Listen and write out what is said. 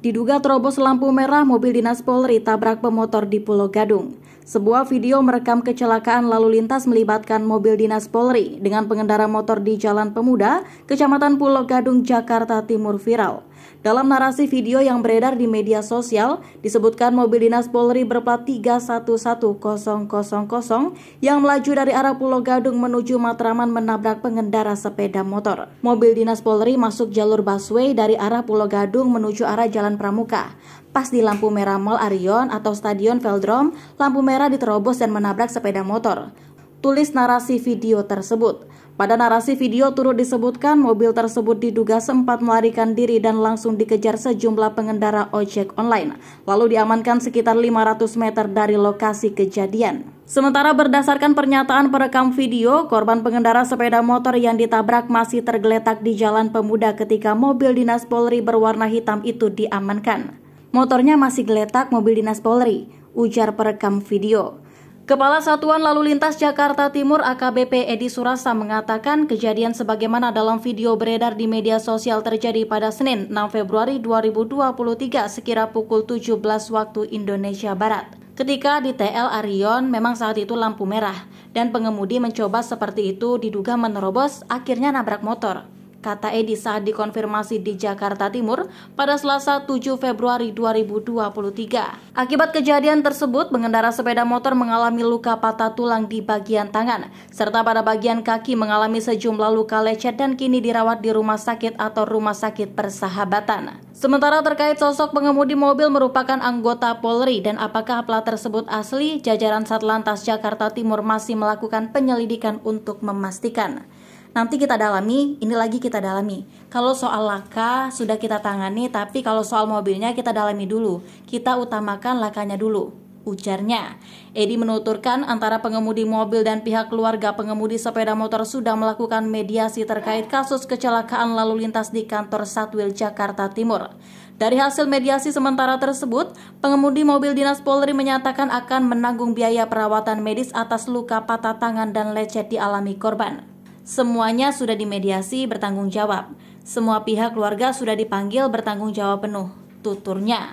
Diduga terobos lampu merah, mobil dinas Polri tabrak pemotor di Pulau Gadung. Sebuah video merekam kecelakaan lalu lintas melibatkan mobil dinas Polri dengan pengendara motor di Jalan Pemuda, Kecamatan Pulau Gadung, Jakarta Timur viral. Dalam narasi video yang beredar di media sosial, disebutkan mobil dinas Polri berplat 311000 yang melaju dari arah Pulau Gadung menuju Matraman menabrak pengendara sepeda motor. Mobil dinas Polri masuk jalur busway dari arah Pulau Gadung menuju arah Jalan Pramuka. Pas di lampu merah Mall Arion atau Stadion Veldrom, lampu merah diterobos dan menabrak sepeda motor. Tulis narasi video tersebut. Pada narasi video turut disebutkan mobil tersebut diduga sempat melarikan diri dan langsung dikejar sejumlah pengendara ojek online, lalu diamankan sekitar 500 meter dari lokasi kejadian. Sementara berdasarkan pernyataan perekam video, korban pengendara sepeda motor yang ditabrak masih tergeletak di Jalan Pemuda ketika mobil dinas Polri berwarna hitam itu diamankan. Motornya masih geletak mobil dinas Polri, ujar perekam video. Kepala Satuan Lalu Lintas Jakarta Timur AKBP Edi Surasa mengatakan kejadian sebagaimana dalam video beredar di media sosial terjadi pada Senin 6 Februari 2023 sekira pukul 17 waktu Indonesia Barat. Ketika di TL Arion memang saat itu lampu merah dan pengemudi mencoba seperti itu diduga menerobos akhirnya nabrak motor kata Edi saat dikonfirmasi di Jakarta Timur pada Selasa 7 Februari 2023. Akibat kejadian tersebut, pengendara sepeda motor mengalami luka patah tulang di bagian tangan, serta pada bagian kaki mengalami sejumlah luka lecet dan kini dirawat di rumah sakit atau rumah sakit persahabatan. Sementara terkait sosok pengemudi mobil merupakan anggota Polri dan apakah plat tersebut asli, jajaran Satlantas Jakarta Timur masih melakukan penyelidikan untuk memastikan nanti kita dalami, ini lagi kita dalami. Kalau soal laka sudah kita tangani, tapi kalau soal mobilnya kita dalami dulu. Kita utamakan lakanya dulu. Ujarnya, Edi menuturkan antara pengemudi mobil dan pihak keluarga pengemudi sepeda motor sudah melakukan mediasi terkait kasus kecelakaan lalu lintas di kantor Satwil Jakarta Timur. Dari hasil mediasi sementara tersebut, pengemudi mobil dinas Polri menyatakan akan menanggung biaya perawatan medis atas luka patah tangan dan lecet dialami korban. Semuanya sudah dimediasi bertanggung jawab. Semua pihak keluarga sudah dipanggil bertanggung jawab penuh. Tuturnya.